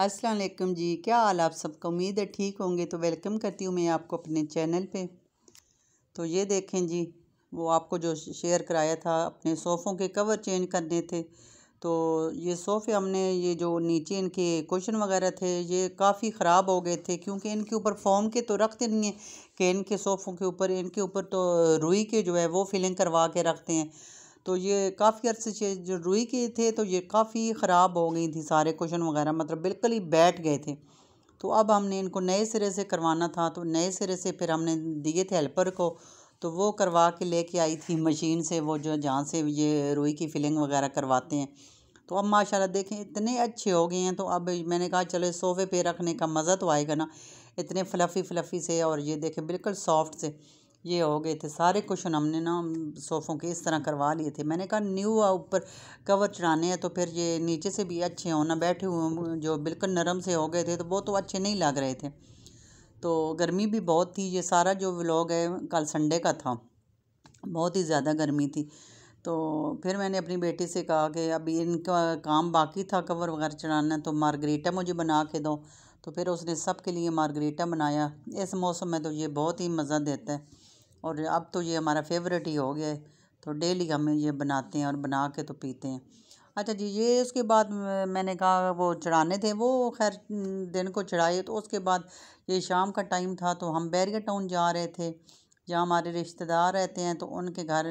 अस्सलाम वालेकुम जी क्या हाल आप सबको उम्मीद है ठीक होंगे तो वेलकम करती हूँ मैं आपको अपने चैनल पे तो ये देखें जी वो आपको जो शेयर कराया था अपने सोफ़ों के कवर चेंज करने थे तो ये सोफ़े हमने ये जो नीचे इनके कुशन वगैरह थे ये काफ़ी ख़राब हो गए थे क्योंकि इनके ऊपर फॉर्म के तो रखते नहीं हैं कि इनके सोफ़ों के ऊपर इनके ऊपर तो रुई के जो है वो फिलिंग करवा के रखते हैं तो ये काफ़ी अर्से से जो रुई के थे तो ये काफ़ी ख़राब हो गई थी सारे क्वेश्चन वगैरह मतलब बिल्कुल ही बैठ गए थे तो अब हमने इनको नए सिरे से करवाना था तो नए सिरे से फिर हमने दिए थे हेल्पर को तो वो करवा के लेके आई थी मशीन से वो जो जहाँ से ये रुई की फिलिंग वगैरह करवाते हैं तो अब माशाल्लाह देखें इतने अच्छे हो गए हैं तो अब मैंने कहा चलो सोफ़े पे रखने का मज़ा तो आएगा ना इतने फ्लफ़ी फ्लफ़ी से और ये देखें बिल्कुल सॉफ्ट से ये हो गए थे सारे क्वेश्चन हमने ना सोफ़ों के इस तरह करवा लिए थे मैंने कहा न्यू ऊपर कवर चढ़ाने हैं तो फिर ये नीचे से भी अच्छे हों ना बैठे हुए जो बिल्कुल नरम से हो गए थे तो वो तो अच्छे नहीं लग रहे थे तो गर्मी भी बहुत थी ये सारा जो व्लॉग है कल संडे का था बहुत ही ज़्यादा गर्मी थी तो फिर मैंने अपनी बेटी से कहा कि अभी इनका काम बाकी था कवर वगैरह चढ़ाना तो मारग्रेटा मुझे बना के दो तो फिर उसने सब के लिए मारग्रेटा बनाया इस मौसम में तो ये बहुत ही मज़ा देता है और अब तो ये हमारा फेवरेट ही हो गया है तो डेली हम ये बनाते हैं और बना के तो पीते हैं अच्छा जी ये उसके बाद मैंने कहा वो चढ़ाने थे वो खैर दिन को चढ़ाए तो उसके बाद ये शाम का टाइम था तो हम बैरिया टाउन जा रहे थे जहाँ हमारे रिश्तेदार रहते हैं तो उनके घर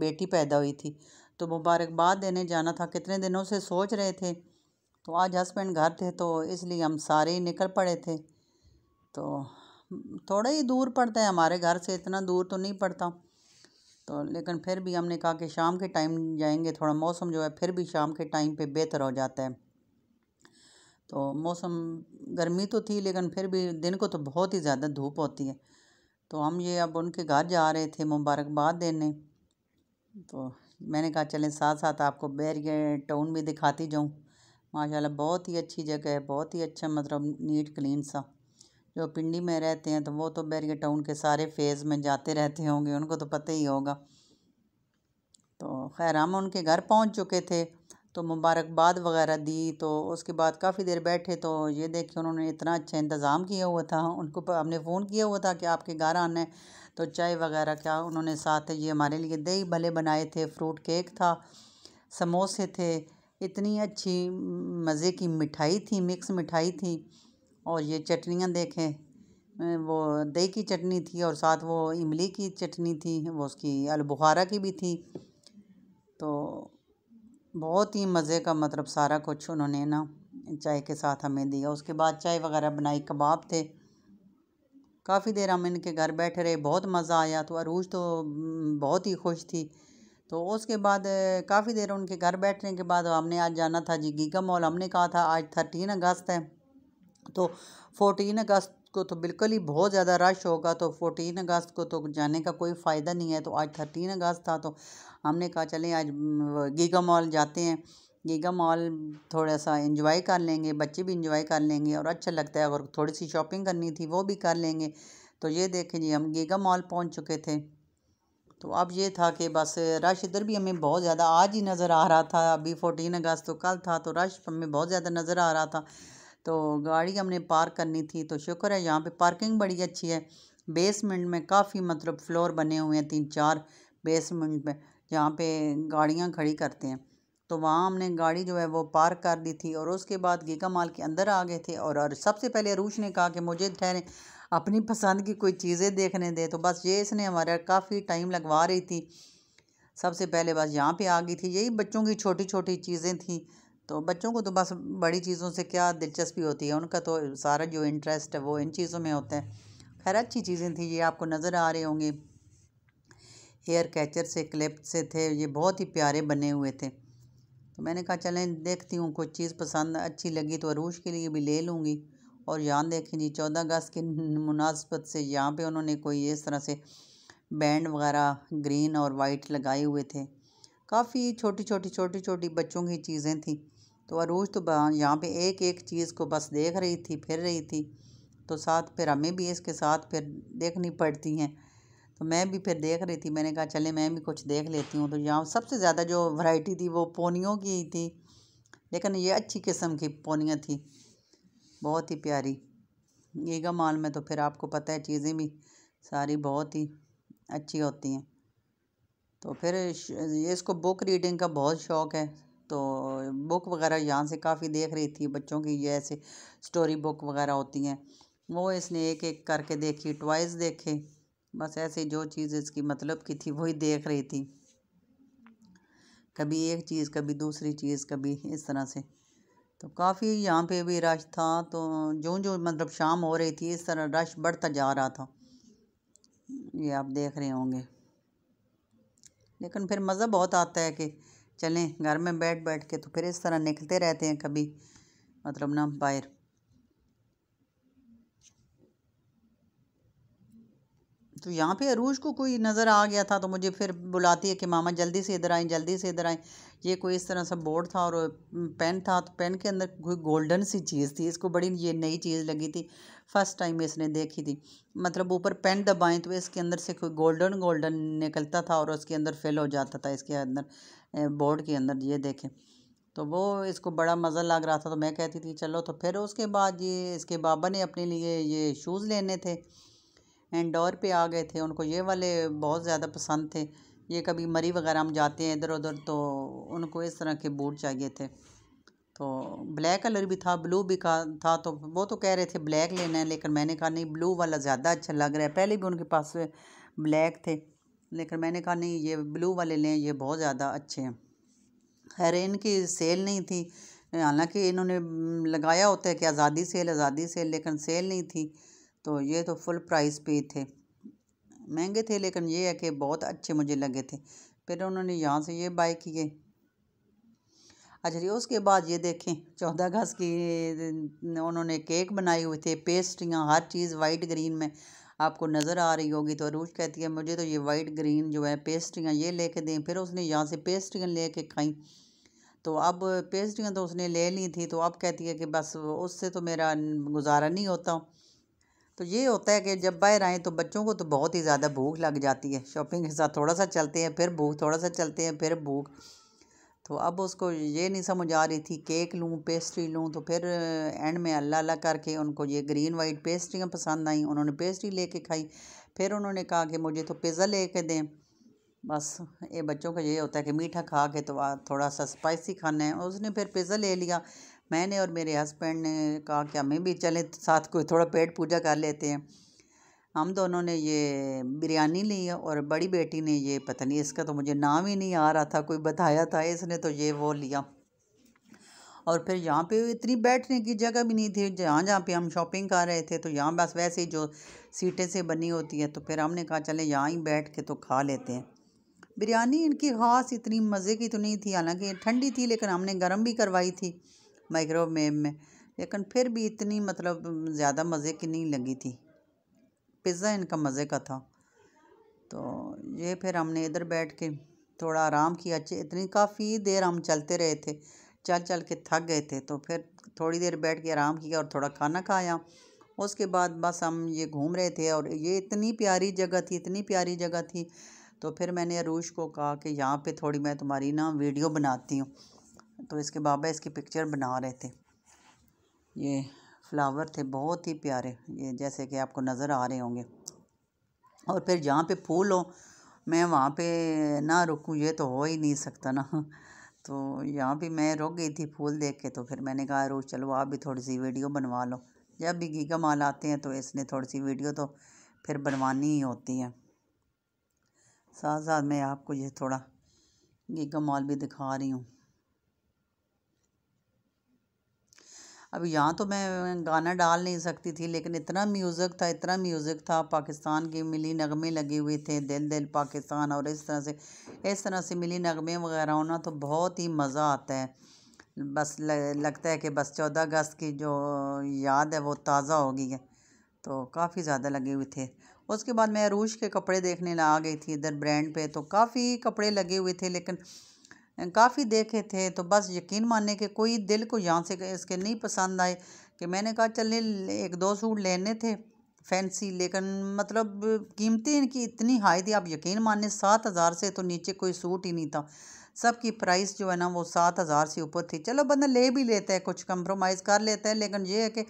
बेटी पैदा हुई थी तो मुबारकबाद देने जाना था कितने दिनों से सोच रहे थे तो आज हस्बैंड घर थे तो इसलिए हम सारे ही निकल पड़े थे तो थोड़ा ही दूर पड़ता है हमारे घर से इतना दूर तो नहीं पड़ता तो लेकिन फिर भी हमने कहा कि शाम के टाइम जाएंगे थोड़ा मौसम जो है फिर भी शाम के टाइम पे बेहतर हो जाता है तो मौसम गर्मी तो थी लेकिन फिर भी दिन को तो बहुत ही ज़्यादा धूप होती है तो हम ये अब उनके घर जा रहे थे मुबारकबाद देने तो मैंने कहा चलें साथ साथ आपको बैरियर टाउन भी दिखाती जाऊँ माशाल्लाह बहुत ही अच्छी जगह है बहुत ही अच्छा मतलब नीट क्लीन सा जो पिंडी में रहते हैं तो वो तो बैरिया टाउन के सारे फेज़ में जाते रहते होंगे उनको तो पता ही होगा तो खैर हम उनके घर पहुंच चुके थे तो मुबारकबाद वगैरह दी तो उसके बाद काफ़ी देर बैठे तो ये देखिए उन्होंने इतना अच्छा इंतज़ाम किया हुआ था उनको हमने फ़ोन किया हुआ था कि आपके घर आना है तो चाय वगैरह क्या उन्होंने साथ ये हमारे लिए दही भले बनाए थे फ्रूट केक था समोसे थे इतनी अच्छी मज़े की मिठाई थी मिक्स मिठाई थी और ये चटनियाँ देखें वो दही की चटनी थी और साथ वो इमली की चटनी थी वो उसकी अलबुखारा की भी थी तो बहुत ही मज़े का मतलब सारा कुछ उन्होंने ना चाय के साथ हमें दिया उसके बाद चाय वगैरह बनाई कबाब थे काफ़ी देर हम इनके घर बैठे रहे बहुत मज़ा आया तो अरूज तो बहुत ही खुश थी तो उसके बाद काफ़ी देर उनके घर बैठने के बाद हमने आज जाना था जी गीगा मॉल हमने कहा था आज थर्टीन अगस्त है तो फोटीन अगस्त को तो बिल्कुल ही बहुत ज़्यादा रश होगा तो फोर्टीन अगस्त को तो जाने का कोई फ़ायदा नहीं है तो आज थर्टीन अगस्त था तो हमने कहा चलें आज गीगा मॉल जाते हैं गीगा मॉल थोड़ा सा इंजॉय कर लेंगे बच्चे भी इंजॉय कर लेंगे और अच्छा लगता है अगर थोड़ी सी शॉपिंग करनी थी वो भी कर लेंगे तो ये देखें जी हम गीगा मॉल पहुँच चुके थे तो अब ये था कि बस रश इधर भी हमें बहुत ज़्यादा आज ही नज़र आ रहा था अभी फोर्टीन अगस्त तो कल था तो रश हमें बहुत ज़्यादा नज़र आ रहा था तो गाड़ी हमने पार्क करनी थी तो शुक्र है यहाँ पे पार्किंग बड़ी अच्छी है बेसमेंट में काफ़ी मतलब फ्लोर बने हुए हैं तीन चार बेसमेंट में जहाँ पे गाड़ियाँ खड़ी करते हैं तो वहाँ हमने गाड़ी जो है वो पार्क कर दी थी और उसके बाद गीका माल के अंदर आ गए थे और, और सबसे पहले अरूश ने कहा कि मुझे ठहरे अपनी पसंद की कोई चीज़ें देखने दे तो बस ये इसने हमारा काफ़ी टाइम लगवा रही थी सबसे पहले बस यहाँ पे आ गई थी यही बच्चों की छोटी छोटी चीज़ें थी तो बच्चों को तो बस बड़ी चीज़ों से क्या दिलचस्पी होती है उनका तो सारा जो इंटरेस्ट है वो इन चीज़ों में होता है खैर अच्छी चीज़ें थी ये आपको नज़र आ रही होंगी हेयर कैचर से क्लिप से थे ये बहुत ही प्यारे बने हुए थे तो मैंने कहा चलें देखती हूँ कुछ चीज़ पसंद अच्छी लगी तो अरूज के लिए भी ले लूँगी और यहाँ देखें जी चौदह अगस्त की मुनासबत से यहाँ पे उन्होंने कोई इस तरह से बैंड वगैरह ग्रीन और वाइट लगाए हुए थे काफ़ी छोटी छोटी छोटी छोटी बच्चों की चीज़ें थी तो अरूज तो यहाँ पे एक एक चीज़ को बस देख रही थी फिर रही थी तो साथ फिर हमें भी इसके साथ फिर देखनी पड़ती हैं तो मैं भी फिर देख रही थी मैंने कहा चले मैं भी कुछ देख लेती हूँ तो यहाँ सबसे ज़्यादा जो वैरायटी थी वो पोनियों की ही थी लेकिन ये अच्छी किस्म की पोनियाँ थी बहुत ही प्यारी ईगा माल में तो फिर आपको पता है चीज़ें भी सारी बहुत ही अच्छी होती हैं तो फिर इसको बुक रीडिंग का बहुत शौक़ है तो बुक वगैरह यहाँ से काफ़ी देख रही थी बच्चों की ये ऐसे स्टोरी बुक वगैरह होती हैं वो इसने एक एक करके देखी ट्वाइस देखे बस ऐसे जो चीज़ इसकी मतलब की थी वही देख रही थी कभी एक चीज़ कभी दूसरी चीज़ कभी इस तरह से तो काफ़ी यहाँ पे भी रश था तो जो जो मतलब शाम हो रही थी इस तरह रश बढ़ता जा रहा था ये आप देख रहे होंगे लेकिन फिर मज़ा बहुत आता है कि चलें घर में बैठ बैठ के तो फिर इस तरह निकलते रहते हैं कभी मतलब ना बाहर तो यहाँ पे अरूज को कोई नज़र आ गया था तो मुझे फिर बुलाती है कि मामा जल्दी से इधर आएँ जल्दी से इधर आएँ ये कोई इस तरह सा बोर्ड था और पेन था तो पेन के अंदर कोई गोल्डन सी चीज़ थी इसको बड़ी ये नई चीज़ लगी थी फर्स्ट टाइम इसने देखी थी मतलब ऊपर पेन दबाएं तो इसके अंदर से कोई गोल्डन गोल्डन निकलता था और उसके अंदर फिल हो जाता था इसके अंदर बोर्ड के अंदर ये देखें तो वो इसको बड़ा मज़ा लग रहा था तो मैं कहती थी चलो तो फिर उसके बाद ये इसके बाबा ने अपने लिए ये शूज़ लेने थे एंडोर पे आ गए थे उनको ये वाले बहुत ज़्यादा पसंद थे ये कभी मरी वगैरह हम जाते हैं इधर उधर तो उनको इस तरह के बूट चाहिए थे तो ब्लैक कलर भी था ब्लू भी था तो वो तो कह रहे थे ब्लैक लेना है लेकिन मैंने कहा नहीं ब्लू वाला ज़्यादा अच्छा लग रहा है पहले भी उनके पास ब्लैक थे लेकिन मैंने कहा नहीं ये ब्लू वाले लें ये बहुत ज़्यादा अच्छे हैं खैर इनकी सेल नहीं थी हालांकि इन्होंने लगाया होता है कि आज़ादी सेल आज़ादी सेल लेकिन सेल नहीं थी तो ये तो फुल प्राइस पे थे महंगे थे लेकिन ये है कि बहुत अच्छे मुझे लगे थे फिर उन्होंने यहाँ से ये बाई किए अच्छा जी उसके बाद ये देखें चौदह अगस्त की उन्होंने केक बनाए हुए थे पेस्ट्रियाँ हर चीज़ वाइट ग्रीन में आपको नज़र आ रही होगी तो अरूज कहती है मुझे तो ये वाइट ग्रीन जो है पेस्ट्रियाँ ये ले कर दें फिर उसने यहाँ से पेस्ट्रियाँ ले कर खाई तो अब पेस्ट्रियाँ तो उसने ले ली थी तो अब कहती है कि बस उससे तो मेरा गुजारा नहीं होता तो ये होता है कि जब बाहर आएँ तो बच्चों को तो बहुत ही ज़्यादा भूख लग जाती है शॉपिंग के साथ थोड़ा सा चलते हैं फिर भूख थोड़ा सा चलते हैं फिर भूख तो अब उसको ये नहीं समझ आ रही थी केक लूँ पेस्ट्री लूँ तो फिर एंड में अल्लाह अल्लाह करके उनको ये ग्रीन वाइट पेस्ट्रियाँ पसंद आई उन्होंने पेस्ट्री लेके खाई फिर उन्होंने कहा कि मुझे तो पिज़्ज़ा लेके दें बस ये बच्चों का ये होता है कि मीठा खा के तो थोड़ा सा स्पाइसी खाना है उसने फिर पिज़्ज़ा ले लिया मैंने और मेरे हस्बैंड ने कहा कि हमें भी चलें साथ कोई थोड़ा पेट पूजा कर लेते हैं हम दोनों ने ये बिरयानी ली और बड़ी बेटी ने ये पता नहीं इसका तो मुझे नाम ही नहीं आ रहा था कोई बताया था इसने तो ये वो लिया और फिर यहाँ पे इतनी बैठने की जगह भी नहीं थी जहाँ जहाँ पे हम शॉपिंग कर रहे थे तो यहाँ बस वैसे ही जो सीटें से बनी होती है तो फिर हमने कहा चले यहाँ ही बैठ के तो खा लेते हैं बिरयानी इनकी खास इतनी मज़े की तो नहीं थी हालांकि ठंडी थी लेकिन हमने गर्म भी करवाई थी माइक्रोवेव में लेकिन फिर भी इतनी मतलब ज़्यादा मज़े की नहीं लगी थी पिज़्ज़ा इनका मज़े का था तो ये फिर हमने इधर बैठ के थोड़ा आराम किया अच्छे इतनी काफ़ी देर हम चलते रहे थे चल चल के थक गए थे तो फिर थोड़ी देर बैठ के आराम किया और थोड़ा खाना खाया उसके बाद बस हम ये घूम रहे थे और ये इतनी प्यारी जगह थी इतनी प्यारी जगह थी तो फिर मैंने अरूश को कहा कि यहाँ पे थोड़ी मैं तुम्हारी ना वीडियो बनाती हूँ तो इसके बाबा इसकी पिक्चर बना रहे थे ये फ्लावर थे बहुत ही प्यारे ये जैसे कि आपको नज़र आ रहे होंगे और फिर जहाँ पे फूल हो मैं वहाँ पे ना रुकूँ ये तो हो ही नहीं सकता ना तो यहाँ भी मैं रुक गई थी फूल देख के तो फिर मैंने कहा रोज चलो आप भी थोड़ी सी वीडियो बनवा लो जब भी गीगा माल आते हैं तो इसने थोड़ी सी वीडियो तो फिर बनवानी ही होती है साथ साथ मैं आपको ये थोड़ा गीगा माल भी दिखा रही हूँ अब यहाँ तो मैं गाना डाल नहीं सकती थी लेकिन इतना म्यूज़िक था इतना म्यूज़िक था पाकिस्तान की मिली नगमे लगे हुए थे दिल दिल पाकिस्तान और इस तरह से इस तरह से मिली नगमे वगैरह होना तो बहुत ही मज़ा आता है बस लगता है कि बस चौदह अगस्त की जो याद है वो ताज़ा हो गई है तो काफ़ी ज़्यादा लगे हुए थे उसके बाद मैं अरूज के कपड़े देखने ला आ गई थी इधर ब्रांड पे तो काफ़ी कपड़े लगे हुए थे लेकिन काफ़ी देखे थे तो बस यकीन माने कि कोई दिल को यहाँ से इसके नहीं पसंद आए कि मैंने कहा चले एक दो सूट लेने थे फैंसी लेकिन मतलब कीमतें इनकी इतनी हाई थी आप यकीन माने सात हज़ार से तो नीचे कोई सूट ही नहीं था सबकी प्राइस जो है ना वो सात हज़ार से ऊपर थी चलो बंदा ले भी लेता है कुछ कंप्रोमाइज़ कर लेता है लेकिन ये है कि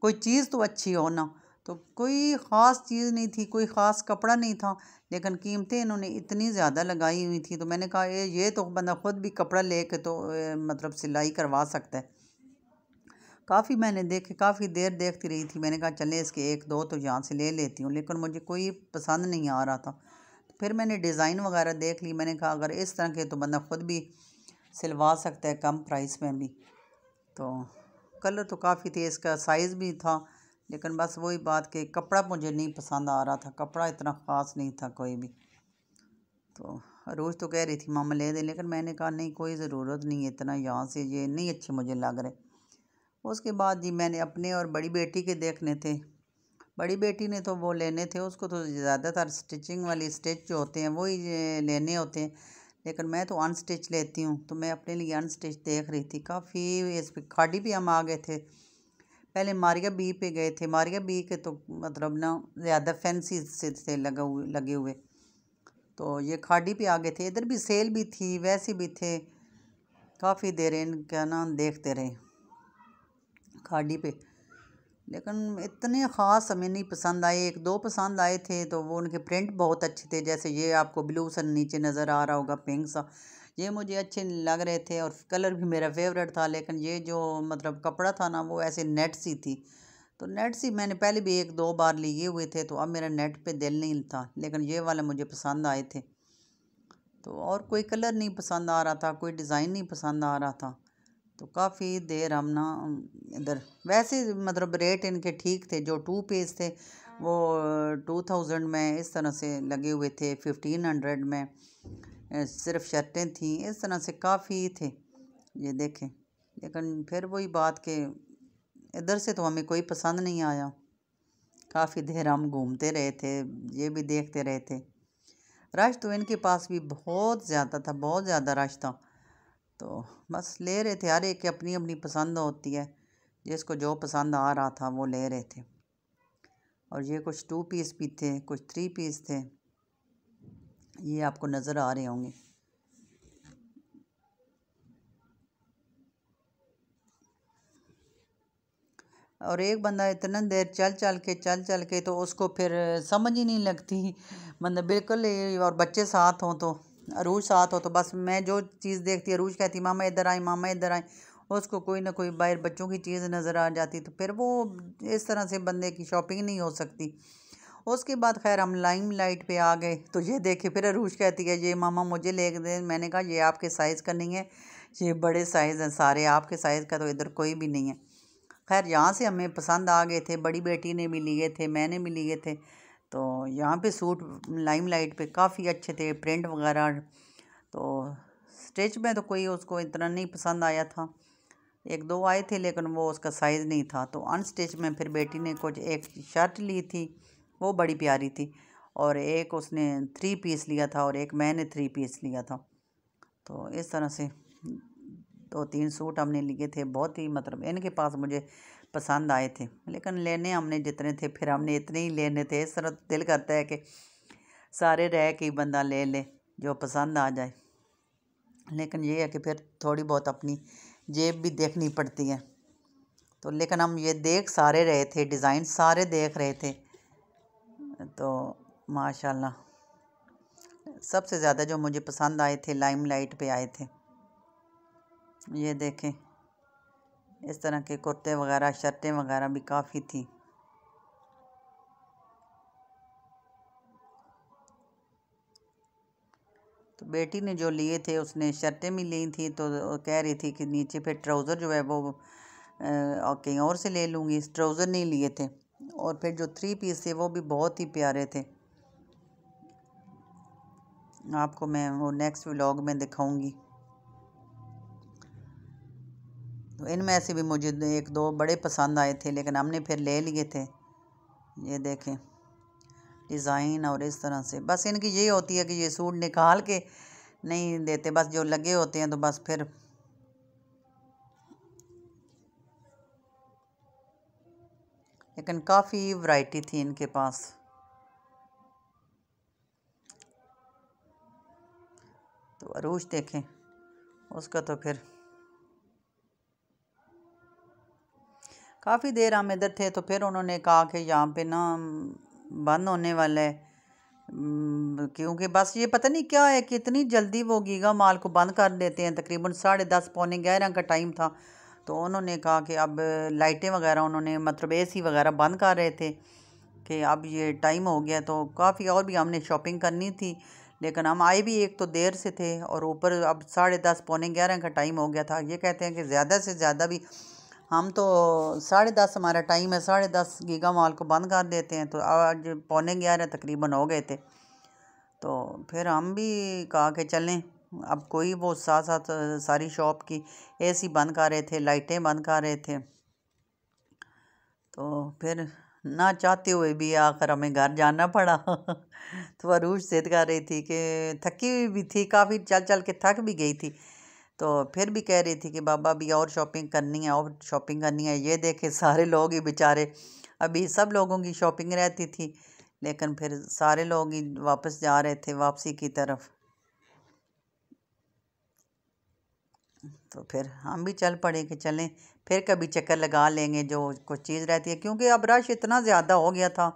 कोई चीज़ तो अच्छी हो ना तो कोई ख़ास चीज़ नहीं थी कोई ख़ास कपड़ा नहीं था लेकिन कीमतें इन्होंने इतनी ज़्यादा लगाई हुई थी तो मैंने कहा ये ये तो बंदा ख़ुद भी कपड़ा ले कर तो मतलब सिलाई करवा सकता है काफ़ी मैंने देखे काफ़ी देर देखती रही थी मैंने कहा चले इसके एक दो तो यहाँ से ले लेती हूँ लेकिन मुझे कोई पसंद नहीं आ रहा था तो फिर मैंने डिज़ाइन वगैरह देख ली मैंने कहा अगर इस तरह के तो बंदा ख़ुद भी सिलवा सकता है कम प्राइस में भी तो कलर तो काफ़ी थे इसका साइज़ भी था लेकिन बस वही बात कि कपड़ा मुझे नहीं पसंद आ रहा था कपड़ा इतना ख़ास नहीं था कोई भी तो रोज़ तो कह रही थी मामा ले दे लेकिन मैंने कहा नहीं कोई ज़रूरत नहीं है इतना यहाँ से ये नहीं अच्छे मुझे लग रहे उसके बाद जी मैंने अपने और बड़ी बेटी के देखने थे बड़ी बेटी ने तो वो लेने थे उसको तो ज़्यादातर स्टिचिंग वाली स्टिच जो होते हैं वही लेने होते हैं लेकिन मैं तो अनस्टिच लेती हूँ तो मैं अपने लिए अनस्टिच देख रही थी काफ़ी इस पर खाड़ी भी हम आ गए थे पहले मारिया बी पे गए थे मारिया बी के तो मतलब ना ज़्यादा फैंसी से थे लगा हुए लगे हुए तो ये खाड़ी पे आ गए थे इधर भी सेल भी थी वैसे भी थे काफ़ी देर इनका ना देखते रहे खाड़ी पे लेकिन इतने ख़ास हमें नहीं पसंद आए एक दो पसंद आए थे तो वो उनके प्रिंट बहुत अच्छे थे जैसे ये आपको ब्लू सा नीचे नज़र आ रहा होगा पिंक सा ये मुझे अच्छे लग रहे थे और कलर भी मेरा फेवरेट था लेकिन ये जो मतलब कपड़ा था ना वो ऐसे नेट सी थी तो नेट सी मैंने पहले भी एक दो बार लिए हुए थे तो अब मेरा नेट पे दिल नहीं था लेकिन ये वाले मुझे पसंद आए थे तो और कोई कलर नहीं पसंद आ रहा था कोई डिज़ाइन नहीं पसंद आ रहा था तो काफ़ी देर हम ना इधर वैसे मतलब रेट इनके ठीक थे जो टू पेज थे वो टू थाउजेंड में इस तरह से लगे हुए थे फिफ्टीन हंड्रेड में सिर्फ शर्टें थीं इस तरह से काफ़ी थे ये देखें लेकिन फिर वही बात के इधर से तो हमें कोई पसंद नहीं आया काफ़ी देर हम घूमते रहे थे ये भी देखते रहे थे रश तो इनके पास भी बहुत ज़्यादा था बहुत ज़्यादा रश था तो बस ले रहे थे हर एक की अपनी अपनी पसंद होती है जिसको जो पसंद आ रहा था वो ले रहे थे और ये कुछ टू पीस भी थे कुछ थ्री पीस थे ये आपको नज़र आ रहे होंगे और एक बंदा इतना देर चल चल के चल चल के तो उसको फिर समझ ही नहीं लगती मतलब बिल्कुल और बच्चे साथ हों तो अरूज साथ हो तो बस मैं जो चीज़ देखती अरूज कहती मामा इधर आई मामा इधर आई उसको कोई ना कोई बाहर बच्चों की चीज़ नज़र आ जाती तो फिर वो इस तरह से बंदे की शॉपिंग नहीं हो सकती उसके बाद खैर हम लाइम लाइट पर आ गए तो ये देखे फिर अरूज कहती है ये मामा मुझे ले दे मैंने कहा ये आपके साइज़ का नहीं है ये बड़े साइज़ हैं सारे आपके साइज़ का तो इधर कोई भी नहीं है खैर यहाँ से हमें पसंद आ गए थे बड़ी बेटी ने भी लिए थे मैंने भी लिए थे तो यहाँ पे सूट लाइम लाइट पर काफ़ी अच्छे थे प्रिंट वगैरह तो स्टिच में तो कोई उसको इतना नहीं पसंद आया था एक दो आए थे लेकिन वो उसका साइज़ नहीं था तो अनस्टिच में फिर बेटी ने कुछ एक शर्ट ली थी वो बड़ी प्यारी थी और एक उसने थ्री पीस लिया था और एक मैंने थ्री पीस लिया था तो इस तरह से दो तीन सूट हमने लिए थे बहुत ही मतलब इनके पास मुझे पसंद आए थे लेकिन लेने हमने जितने थे फिर हमने इतने ही लेने थे इस तरह दिल करता है कि सारे रह के ही बंदा ले ले जो पसंद आ जाए लेकिन ये है कि फिर थोड़ी बहुत अपनी जेब भी देखनी पड़ती है तो लेकिन हम ये देख सारे रहे थे डिज़ाइन सारे देख रहे थे तो माशाल्लाह सबसे ज़्यादा जो मुझे पसंद आए थे लाइम लाइट पर आए थे ये देखें इस तरह के कुर्ते वगैरह शर्टें वगैरह भी काफ़ी थी तो बेटी ने जो लिए थे उसने शर्टें भी ली थी तो कह रही थी कि नीचे फिर ट्राउज़र जो है वो कहीं और से ले लूँगी ट्राउज़र नहीं लिए थे और फिर जो थ्री पीस थे वो भी बहुत ही प्यारे थे आपको मैं वो नेक्स्ट व्लॉग में दिखाऊंगी तो इनमें से भी मुझे एक दो बड़े पसंद आए थे लेकिन हमने फिर ले लिए थे ये देखें डिज़ाइन और इस तरह से बस इनकी यही होती है कि ये सूट निकाल के नहीं देते बस जो लगे होते हैं तो बस फिर लेकिन काफ़ी वैरायटी थी इनके पास तो अरूज देखें उसका तो फिर काफ़ी देर हम इधर थे तो फिर उन्होंने कहा कि यहाँ पे ना बंद होने वाला है क्योंकि बस ये पता नहीं क्या है कि इतनी जल्दी वो गीगा माल को बंद कर देते हैं तकरीबन साढ़े दस पौने ग्यारह का टाइम था तो उन्होंने कहा कि अब लाइटें वगैरह उन्होंने मतलब एसी वगैरह बंद कर रहे थे कि अब ये टाइम हो गया तो काफ़ी और भी हमने शॉपिंग करनी थी लेकिन हम आए भी एक तो देर से थे और ऊपर अब साढ़े दस पौने ग्यारह का टाइम हो गया था ये कहते हैं कि ज़्यादा से ज़्यादा भी हम तो साढ़े दस हमारा टाइम है साढ़े दस गीगा मॉल को बंद कर देते हैं तो आज पौने ग्यारह तकरीबन हो गए थे तो फिर हम भी कहा के चलें अब कोई वो साथ साथ सारी शॉप की एसी बंद कर रहे थे लाइटें बंद कर रहे थे तो फिर ना चाहते हुए भी आकर हमें घर जाना पड़ा तो अरूज जिद कर रही थी कि थकी हुई भी थी काफ़ी चल चल के थक भी गई थी तो फिर भी कह रही थी कि बाबा अभी और शॉपिंग करनी है और शॉपिंग करनी है ये देखे सारे लोग ही बेचारे अभी सब लोगों की शॉपिंग रहती थी लेकिन फिर सारे लोग ही वापस जा रहे थे वापसी की तरफ तो फिर हम भी चल पड़े कि चलें फिर कभी चक्कर लगा लेंगे जो कुछ चीज़ रहती है क्योंकि अब रश इतना ज़्यादा हो गया था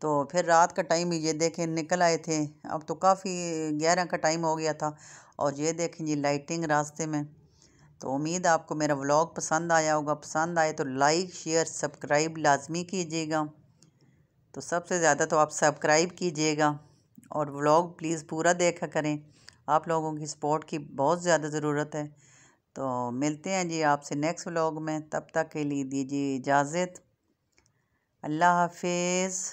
तो फिर रात का टाइम ये देखें निकल आए थे अब तो काफ़ी ग्यारह का टाइम हो गया था और ये देखें जी लाइटिंग रास्ते में तो उम्मीद आपको मेरा व्लॉग पसंद आया होगा पसंद आए तो लाइक शेयर सब्सक्राइब लाजमी कीजिएगा तो सबसे ज़्यादा तो आप सब्सक्राइब कीजिएगा और व्लॉग प्लीज़ पूरा देखा करें आप लोगों की सपोर्ट की बहुत ज़्यादा ज़रूरत है तो मिलते हैं जी आपसे नेक्स्ट व्लॉग में तब तक के लिए दीजिए इजाज़त अल्लाह हाफिज़